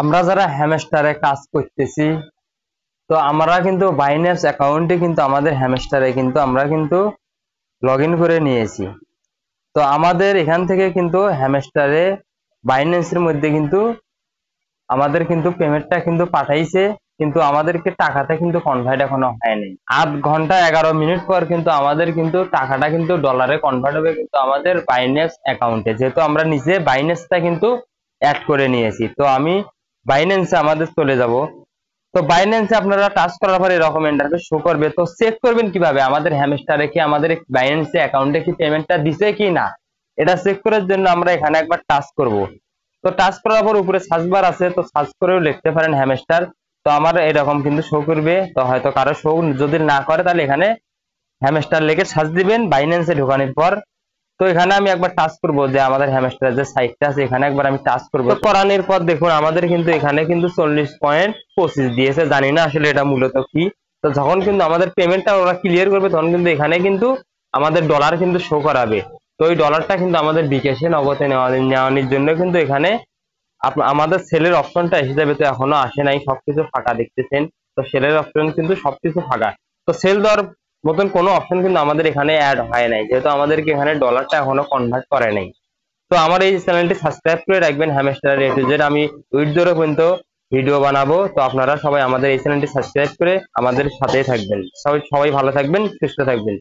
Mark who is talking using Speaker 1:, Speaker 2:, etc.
Speaker 1: আমরা যারা হ্যামেস্টারে কাজ করতেছি তো আমরা কিন্তু বাইন্যাপস অ্যাকাউন্টে কিন্তু আমাদের হ্যামেস্টারে কিন্তু আমরা কিন্তু লগ করে নিয়েছি তো আমাদের এখান থেকে কিন্তু হ্যামেস্টারে বাইন্যান্সের মধ্যে কিন্তু আমাদের কিন্তু পেমেন্টটা কিন্তু পাঠাইছে কিন্তু আমাদেরকে টাকাটা কিন্তু কনভার্ট এখনো হয়নি আধ ঘন্টা এগারো মিনিট পর কিন্তু আমাদের কিন্তু টাকাটা কিন্তু ডলারে কনভার্ট হবে কিন্তু আমাদের বাইন্যান্স অ্যাকাউন্টে যেহেতু আমরা নিজে বাইন্যান্সটা কিন্তু অ্যাড করে নিয়েছি তো আমি বাইন্যান্সে আমাদের চলে যাব তো বাইন্যান্সে আপনারা টাচ করার পরে এরকম ইন্টারফেস শো করবে তো চেক করবেন কিভাবে আমাদের হ্যামস্টারে কি আমাদের বাইন্যান্সে অ্যাকাউন্টে কি পেমেন্টটা দিছে কি না এটা চেক করার জন্য আমরা এখানে একবার টাচ করব তো টাচ করার পর উপরে সার্চ বার আছে তো সার্চ করেও লিখতে পারেন হ্যামস্টার তো আমার এরকম কিন্তু শো করবে তো হয়তো কারো শো যদি না করে তাহলে এখানে হ্যামস্টার লেগে সার্চ দিবেন বাইন্যান্সে ঢোকানোর পর তো এখানে আমি একবার টাচ করব যে আমাদের হ্যামেস্টার যে সাইডটা আছে এখানে একবার আমি টাচ করবো করানোর পর দেখুন আমাদের কিন্তু এখানে কিন্তু চল্লিশ পয়েন্ট পঁচিশ দিয়েছে জানি না আসলে এটা মূলত কি তো যখন কিন্তু আমাদের পেমেন্টটা ওরা ক্লিয়ার করবে তখন কিন্তু এখানে কিন্তু আমাদের ডলার কিন্তু শো করাবে তো ওই ডলারটা কিন্তু আমাদের বিকেশে নগদে নেওয়া নেওয়ানোর জন্য কিন্তু এখানে আমাদের সেলের অপশনটা এসে যাবে তো এখনো আসে নাই সবকিছু ফাঁকা দেখতেছেন তো সেলের অপশন কিন্তু সবকিছু ফাঁকা তো সেল দেওয়ার নতুন কোনো অপশন কিন্তু আমাদের এখানে অ্যাড হয় নাই যেহেতু আমাদেরকে এখানে ডলারটা এখনো কনভার্ট করে নাই তো আমার এই চ্যানেলটি সাবস্ক্রাইব করে রাখবেন হ্যামেস্টার রেটুজের টু আমি উইথড্রো কিন্তু ভিডিও বানাবো তো আপনারা সবাই আমাদের এই চ্যানেলটি সাবস্ক্রাইব করে আমাদের সাথেই থাকবেন সবাই সবাই ভালো থাকবেন সুস্থ থাকবেন